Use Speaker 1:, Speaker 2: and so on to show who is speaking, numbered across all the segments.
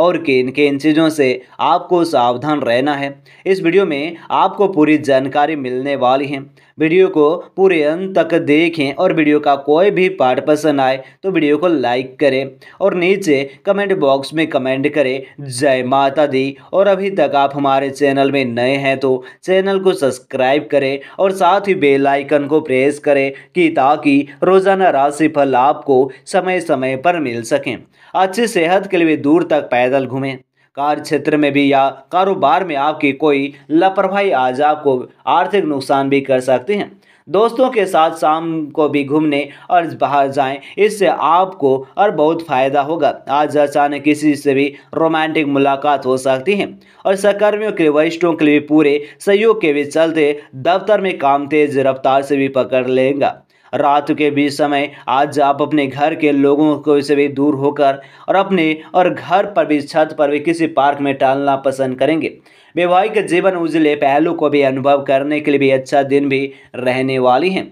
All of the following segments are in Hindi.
Speaker 1: और किन किन चीज़ों से आपको सावधान रहना है इस वीडियो में आपको पूरी जानकारी मिलने वाली है वीडियो को पूरे अंत तक देखें और वीडियो का कोई भी पार्ट पसंद आए तो वीडियो को लाइक करें और नीचे कमेंट बॉक्स में कमेंट करें जय माता दी और अभी तक आप हमारे चैनल में नए हैं तो चैनल को सब्सक्राइब करें और साथ ही बेल आइकन को प्रेस करें कि ताकि रोज़ाना राशिफल आपको समय समय पर मिल सकें अच्छी सेहत के लिए दूर तक पैदल घूमें कार्य क्षेत्र में भी या कारोबार में आपकी कोई लापरवाही आज आपको आर्थिक नुकसान भी कर सकते हैं दोस्तों के साथ शाम को भी घूमने और बाहर जाएं इससे आपको और बहुत फ़ायदा होगा आज अचानक किसी से भी रोमांटिक मुलाकात हो सकती है और सहकर्मियों के वरिष्ठों के लिए पूरे सहयोग के भी चलते दफ्तर में काम तेज रफ्तार से भी पकड़ लेगा रात के भी समय आज आप अपने घर के लोगों को से भी दूर होकर और अपने और घर पर भी छत पर भी किसी पार्क में टालना पसंद करेंगे वैवाहिक जीवन उजले पहलू को भी अनुभव करने के लिए भी अच्छा दिन भी रहने वाली हैं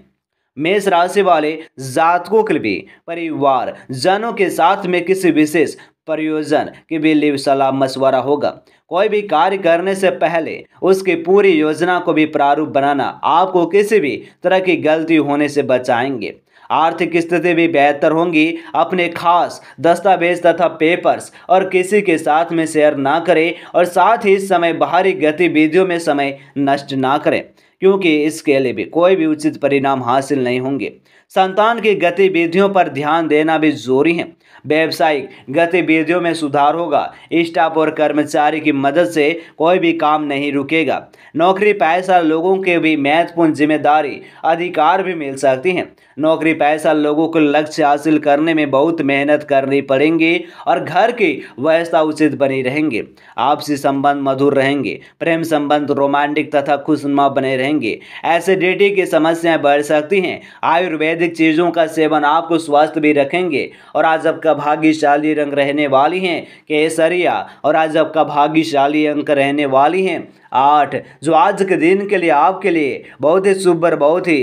Speaker 1: मेष राशि वाले जातकों के लिए परिवार जनों के साथ में किसी विशेष प्रयोजन की भी लिए सलाह मशवरा होगा कोई भी कार्य करने से पहले उसकी पूरी योजना को भी प्रारूप बनाना आपको किसी भी तरह की गलती होने से बचाएंगे आर्थिक स्थिति भी बेहतर होंगी अपने खास दस्तावेज तथा पेपर्स और किसी के साथ में शेयर ना करें और साथ ही समय बाहरी गतिविधियों में समय नष्ट ना करें क्योंकि इसके लिए भी कोई भी उचित परिणाम हासिल नहीं होंगे संतान की गतिविधियों पर ध्यान देना भी जरूरी है व्यावसायिक गतिविधियों में सुधार होगा स्टाफ और कर्मचारी की मदद से कोई भी काम नहीं रुकेगा नौकरी पैसा लोगों के भी महत्वपूर्ण जिम्मेदारी अधिकार भी मिल सकती हैं नौकरी पैसा लोगों को लक्ष्य हासिल करने में बहुत मेहनत करनी पड़ेंगी और घर की व्यवस्था उचित बनी रहेंगे आपसी संबंध मधुर रहेंगे प्रेम संबंध रोमांटिक तथा खुशनुमा बने रहेंगे रहेंगे एसिडिटी की समस्याएं बढ़ सकती हैं आयुर्वेदिक चीज़ों का सेवन आपको स्वस्थ भी रखेंगे और आज आपका भाग्यशाली रंग रहने वाली हैं केसरिया और आज आपका भाग्यशाली अंक रहने वाली हैं आठ जो आज के दिन के लिए आपके लिए बहुत ही शुभ और बहुत ही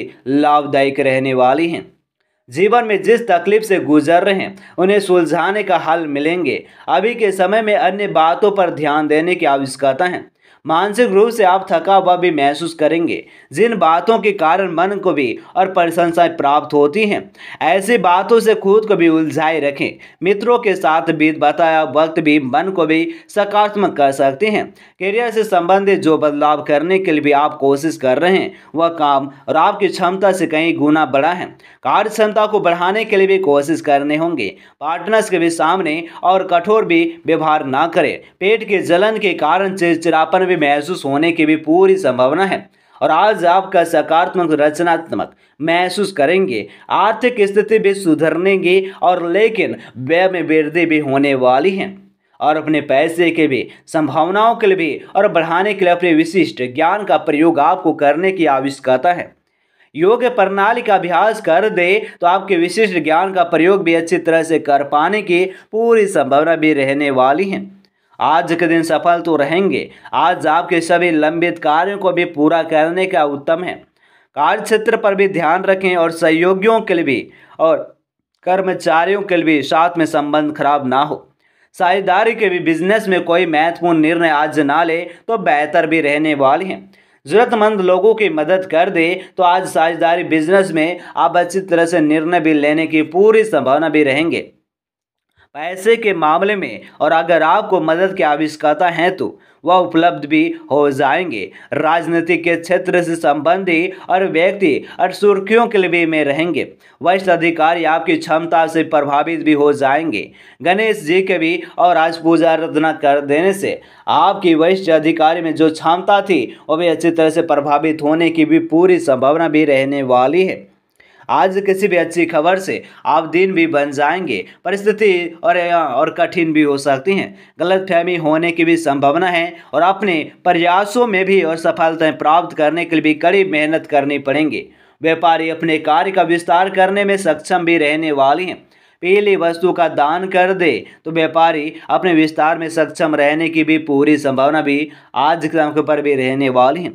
Speaker 1: लाभदायक रहने वाली हैं जीवन में जिस तकलीफ से गुजर रहे हैं उन्हें सुलझाने का हल मिलेंगे अभी के समय में अन्य बातों पर ध्यान देने की आवश्यकता है मानसिक रूप से आप थका हुआ भी महसूस करेंगे जिन बातों के कारण मन को भी और प्रशंसाएं प्राप्त होती हैं ऐसी बातों से खुद को भी उलझाए रखें मित्रों के साथ बीत बताया वक्त भी मन को भी सकारात्मक कर सकते हैं करियर से संबंधित जो बदलाव करने के लिए भी आप कोशिश कर रहे हैं वह काम और आपकी क्षमता से कई गुना बड़ा है कार्य क्षमता को बढ़ाने के लिए भी कोशिश करने होंगे पार्टनर्स के भी सामने और कठोर भी व्यवहार ना करें पेट के जलन के कारण चिड़चिड़ापन भी भी महसूस होने की भी पूरी संभावना है और आज आपका सकारात्मक रचनात्मक महसूस करेंगे आर्थिक स्थिति भी सुधरनेंगे और लेकिन व्यय में वृद्धि भी होने वाली है और अपने पैसे के भी संभावनाओं के लिए भी और बढ़ाने के लिए अपने विशिष्ट ज्ञान का प्रयोग आपको करने की आवश्यकता है योग प्रणाली का अभ्यास कर दे तो आपके विशिष्ट ज्ञान का प्रयोग भी अच्छी तरह से कर पाने की पूरी संभावना भी रहने वाली है आज के दिन सफल तो रहेंगे आज आपके सभी लंबित कार्यों को भी पूरा करने का उत्तम है कार्य क्षेत्र पर भी ध्यान रखें और सहयोगियों के लिए भी और कर्मचारियों के लिए भी साथ में संबंध खराब ना हो साझेदारी के भी बिजनेस में कोई महत्वपूर्ण निर्णय आज ना ले तो बेहतर भी रहने वाले हैं ज़रूरतमंद लोगों की मदद कर दे तो आज साझेदारी बिजनेस में आप अच्छी तरह से निर्णय भी लेने की पूरी संभावना भी रहेंगे पैसे के मामले में और अगर आपको मदद के आवश्यकता है तो वह उपलब्ध भी हो जाएंगे राजनीति के क्षेत्र से संबंधी और व्यक्ति और सुर्खियों के लिए में रहेंगे वरिष्ठ अधिकारी आपकी क्षमता से प्रभावित भी हो जाएंगे गणेश जी के भी और आज पूजा अर्चना कर देने से आपकी वरिष्ठ अधिकारी में जो क्षमता थी वह भी अच्छी तरह से प्रभावित होने की भी पूरी संभावना भी रहने वाली है आज किसी भी अच्छी खबर से आप दिन भी बन जाएंगे परिस्थिति और और कठिन भी हो सकती हैं गलतफहमी होने की भी संभावना है और अपने प्रयासों में भी और सफलताएं प्राप्त करने के लिए भी कड़ी मेहनत करनी पड़ेंगी व्यापारी अपने कार्य का विस्तार करने में सक्षम भी रहने वाली हैं पीली वस्तु का दान कर दे तो व्यापारी अपने विस्तार में सक्षम रहने की भी पूरी संभावना भी आज के पर भी रहने वाली है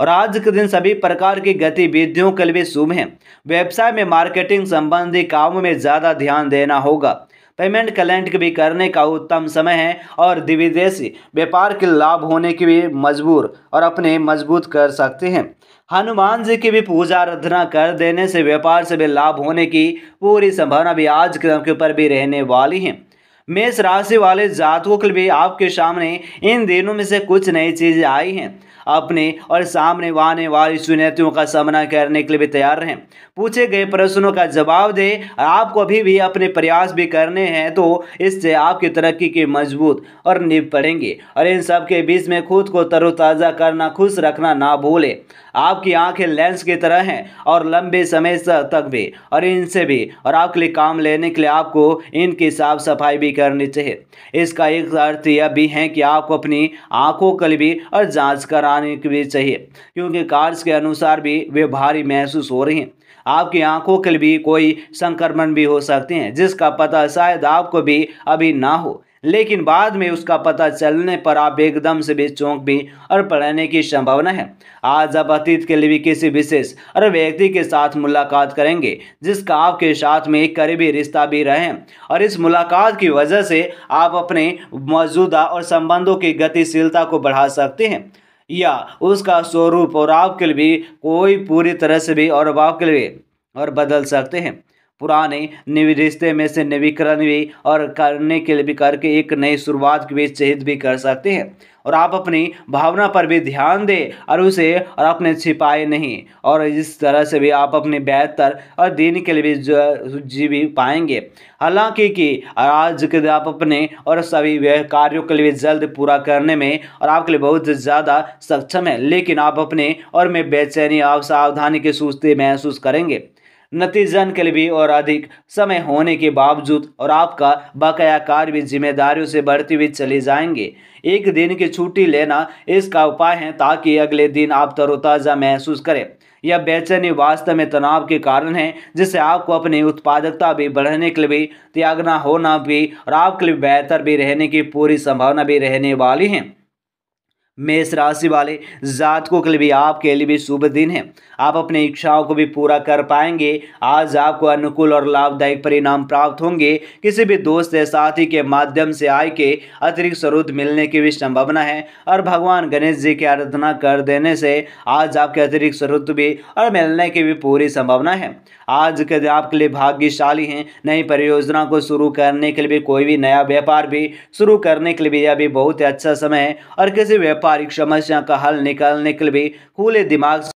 Speaker 1: और आज के दिन सभी प्रकार की गतिविधियों के लिए शुभ हैं व्यवसाय में मार्केटिंग संबंधी कामों में ज़्यादा ध्यान देना होगा पेमेंट कलेंट भी करने का उत्तम समय है और दिविदेशी व्यापार के लाभ होने के भी मजबूर और अपने मजबूत कर सकते हैं हनुमान जी की भी पूजा आराधना कर देने से व्यापार से भी लाभ होने की पूरी संभावना भी आज के ऊपर भी रहने वाली है मेष राशि वाले जातकों के भी आपके सामने इन दिनों में से कुछ नई चीज़ें आई हैं अपने और सामने आने वाली चुनौतियों का सामना करने के लिए भी तैयार रहें पूछे गए प्रश्नों का जवाब दें और आपको अभी भी अपने प्रयास भी करने हैं तो इससे आपकी तरक्की की मजबूत और नींव पड़ेंगे और इन सब के बीच में खुद को तरोताज़ा करना खुश रखना ना भूलें आपकी आंखें लेंस की तरह हैं और लंबे समय तक भी और इनसे भी और आपके लिए काम लेने के लिए आपको इनकी साफ सफाई भी करनी चाहिए इसका एक अर्थ यह भी है कि आपको अपनी आंखों के लिए भी और जाँच करा आने के भी चाहिए क्योंकि कार्य के अनुसार भी वे भारी महसूस हो रही हैं आपकी आंखों के भी कोई संक्रमण भी हो सकते हैं जिसका पता शायद आपको भी अभी ना हो लेकिन बाद में उसका पता चलने पर आप एकदम से भी चौंक भी और पढ़ने की संभावना है आज आप अतीत के लिए भी किसी विशेष और व्यक्ति के साथ मुलाकात करेंगे जिसका आपके साथ में एक करीबी रिश्ता भी रहे और इस मुलाकात की वजह से आप अपने मौजूदा और संबंधों की गतिशीलता को बढ़ा सकते हैं या उसका स्वरूप और आपके लिए भी कोई पूरी तरह से भी और आपके लिए और बदल सकते हैं पुराने रिश्ते में से नवीकरण भी और करने के लिए भी करके एक नई शुरुआत के बीच चहित भी कर सकते हैं और आप अपनी भावना पर भी ध्यान दें और उसे और अपने छिपाए नहीं और इस तरह से भी आप अपने बेहतर और दिन के लिए भी जी भी पाएंगे हालांकि कि आज के आप अपने और सभी कार्यों के लिए जल्द पूरा करने में और आपके लिए बहुत ज़्यादा सक्षम है लेकिन आप अपने और में बेचैनी आप सावधानी की सुस्ती महसूस करेंगे नतीजन के लिए और अधिक समय होने के बावजूद और आपका बकाया कार्य भी जिम्मेदारियों से बढ़ती हुई चले जाएंगे एक दिन की छुट्टी लेना इसका उपाय है ताकि अगले दिन आप तरोताज़ा महसूस करें यह बेचैनी वास्तव में तनाव के कारण है जिससे आपको अपनी उत्पादकता भी बढ़ने के लिए भी त्यागना होना भी और आपके लिए बेहतर भी रहने की पूरी संभावना भी रहने वाली है मेष राशि वाले जातकों के लिए भी आपके लिए भी शुभ दिन है आप अपनी इच्छाओं को भी पूरा कर पाएंगे आज आपको अनुकूल और लाभदायक परिणाम प्राप्त होंगे किसी भी दोस्त या साथी के माध्यम से आय के अतिरिक्त स्वरूप मिलने की भी संभावना है और भगवान गणेश जी की आराधना कर देने से आज आपके अतिरिक्त स्वरूप भी और मिलने की भी पूरी संभावना है आज के दिन आपके लिए भाग्यशाली हैं नई परियोजना को शुरू करने के लिए भी कोई भी नया व्यापार भी शुरू करने के लिए भी यह भी बहुत ही अच्छा समय है और किसी व्यापार व्यापारिक समस्या का हल निकालने के लिए खुले दिमाग